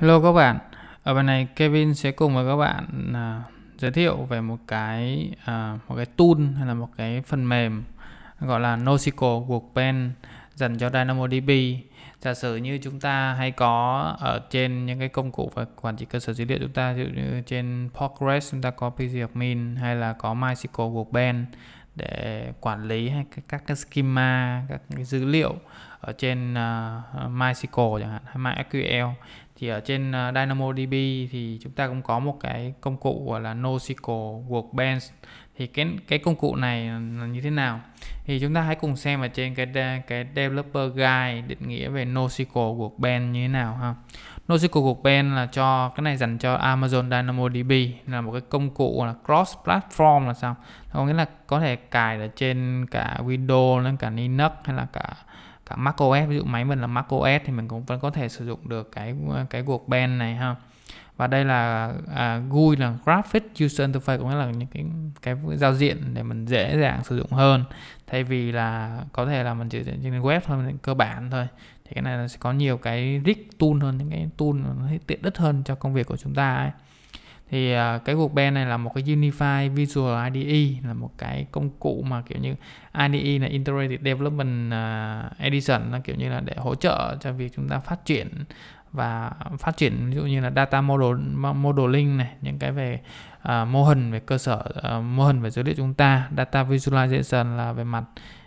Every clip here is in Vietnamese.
Hello các bạn, ở bài này Kevin sẽ cùng với các bạn à, giới thiệu về một cái à, một cái tool hay là một cái phần mềm gọi là NoSQL Workbench dành cho DynamoDB. Giả sử như chúng ta hay có ở trên những cái công cụ và quản trị cơ sở dữ liệu chúng ta, ví dụ như trên Postgres chúng ta có PGAdmin hay là có MySQL Workbench để quản lý hay các, các cái schema các cái dữ liệu ở trên uh, MySQL chẳng hạn hay MySQL thì ở trên à, DynamoDB thì chúng ta cũng có một cái công cụ gọi là NoSQL Workbench thì cái cái công cụ này là như thế nào thì chúng ta hãy cùng xem ở trên cái cái developer guide định nghĩa về NoSQL Workbench như thế nào ha NoSQL Workbench là cho cái này dành cho Amazon DynamoDB là một cái công cụ là cross platform là sao có nghĩa là có thể cài ở trên cả Windows lẫn cả Linux hay là cả cả macOS ví dụ máy mình là macOS thì mình cũng vẫn có thể sử dụng được cái cái Workbench này ha và đây là à, GUI là Graphic User Interface cũng là những cái cái giao diện để mình dễ dàng sử dụng hơn thay vì là có thể là mình chỉ trên web thôi cơ bản thôi thì cái này nó sẽ có nhiều cái rich tool hơn những cái tool nó tiện ích hơn cho công việc của chúng ta ấy thì uh, cái workbench này là một cái Unify visual IDE là một cái công cụ mà kiểu như IDE là integrated development uh, edition là kiểu như là để hỗ trợ cho việc chúng ta phát triển và phát triển ví dụ như là data model modeling này những cái về uh, mô hình về cơ sở uh, mô hình về dữ liệu chúng ta data visualization là về mặt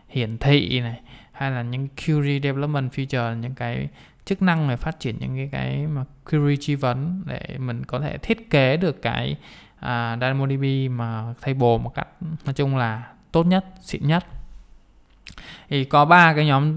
hiển thị này hay là những query development feature những cái chức năng để phát triển những cái cái mà query truy vấn để mình có thể thiết kế được cái à, DynamoDB mà table một cách nói chung là tốt nhất, xịn nhất. Thì có ba cái nhóm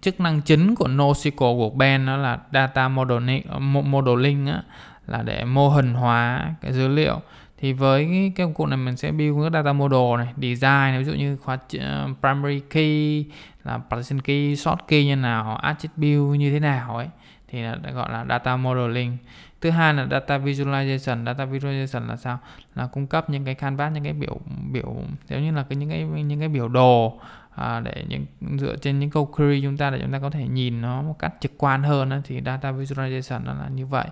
chức năng chính của NoSQL của Ben đó là data modeling, modeling á, là để mô hình hóa cái dữ liệu thì với cái công cụ này mình sẽ build các data model này design này, ví dụ như khóa ờ, primary key là partition key short key như nào attribute như thế nào ấy thì là gọi là data modeling thứ hai là data visualization data visualization là sao là cung cấp những cái canvas những cái biểu biểu giống như là cái những cái những cái biểu đồ à, để những dựa trên những câu query chúng ta để chúng ta có thể nhìn nó một cách trực quan hơn đó, thì data visualization nó là như vậy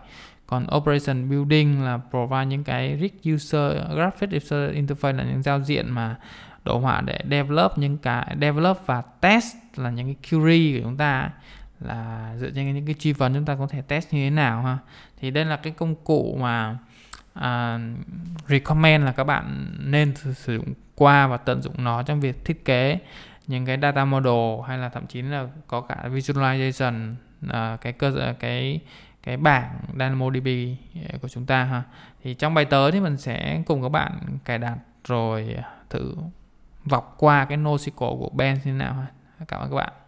còn operation building là provide những cái rich user graphic user interface là những giao diện mà đồ họa để develop những cái develop và test là những cái query của chúng ta là dựa trên những cái truy vấn chúng ta có thể test như thế nào ha thì đây là cái công cụ mà à, recommend là các bạn nên sử dụng qua và tận dụng nó trong việc thiết kế những cái data model hay là thậm chí là có cả visualization uh, cái cơ à, cái cái bảng DynamoDB à, của chúng ta ha thì trong bài tới thì mình sẽ cùng các bạn cài đặt rồi thử vọc qua cái NoSQL của Ben như thế nào ha. Cảm ơn các bạn.